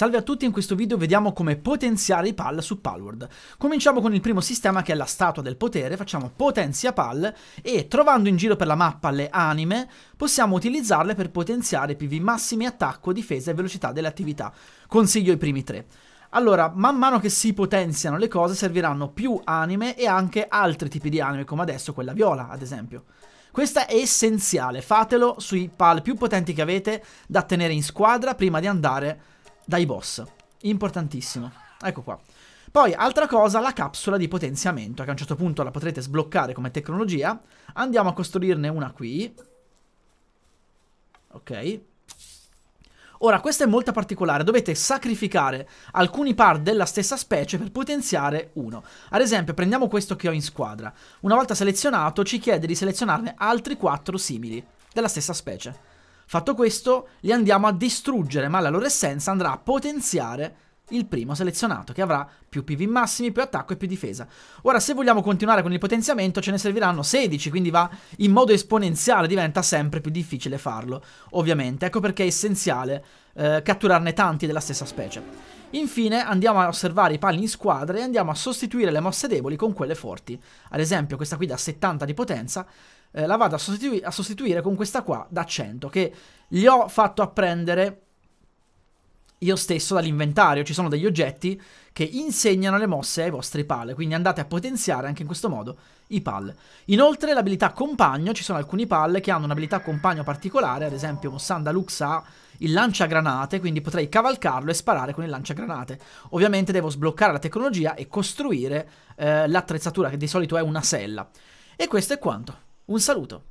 Salve a tutti, in questo video vediamo come potenziare i PAL su Palward. Cominciamo con il primo sistema che è la statua del potere, facciamo potenzia PAL e trovando in giro per la mappa le anime possiamo utilizzarle per potenziare PV massimi attacco, difesa e velocità delle attività. Consiglio i primi tre. Allora, man mano che si potenziano le cose serviranno più anime e anche altri tipi di anime come adesso quella viola ad esempio. Questa è essenziale, fatelo sui PAL più potenti che avete da tenere in squadra prima di andare a dai boss. Importantissimo. Ecco qua. Poi, altra cosa, la capsula di potenziamento, che a un certo punto la potrete sbloccare come tecnologia. Andiamo a costruirne una qui. Ok. Ora, questa è molto particolare, dovete sacrificare alcuni par della stessa specie per potenziare uno. Ad esempio, prendiamo questo che ho in squadra. Una volta selezionato, ci chiede di selezionarne altri 4 simili, della stessa specie. Fatto questo, li andiamo a distruggere, ma la loro essenza andrà a potenziare il primo selezionato, che avrà più PV massimi, più attacco e più difesa. Ora, se vogliamo continuare con il potenziamento, ce ne serviranno 16, quindi va in modo esponenziale, diventa sempre più difficile farlo, ovviamente. Ecco perché è essenziale eh, catturarne tanti della stessa specie. Infine andiamo a osservare i pali in squadra e andiamo a sostituire le mosse deboli con quelle forti. Ad esempio questa qui da 70 di potenza eh, la vado a, sostitu- a sostituire con questa qua da 100 che gli ho fatto apprendere io stesso dall'inventario. Ci sono degli oggetti che insegnano le mosse ai vostri pal, quindi andate a potenziare anche in questo modo i pal. Inoltre l'abilità compagno, ci sono alcuni pal che hanno un'abilità compagno particolare, ad esempio Mossanda Lux ha il lanciagranate, quindi potrei cavalcarlo e sparare con il lanciagranate. Ovviamente devo sbloccare la tecnologia e costruire eh, l'attrezzatura che di solito è una sella. E questo è quanto. Un saluto.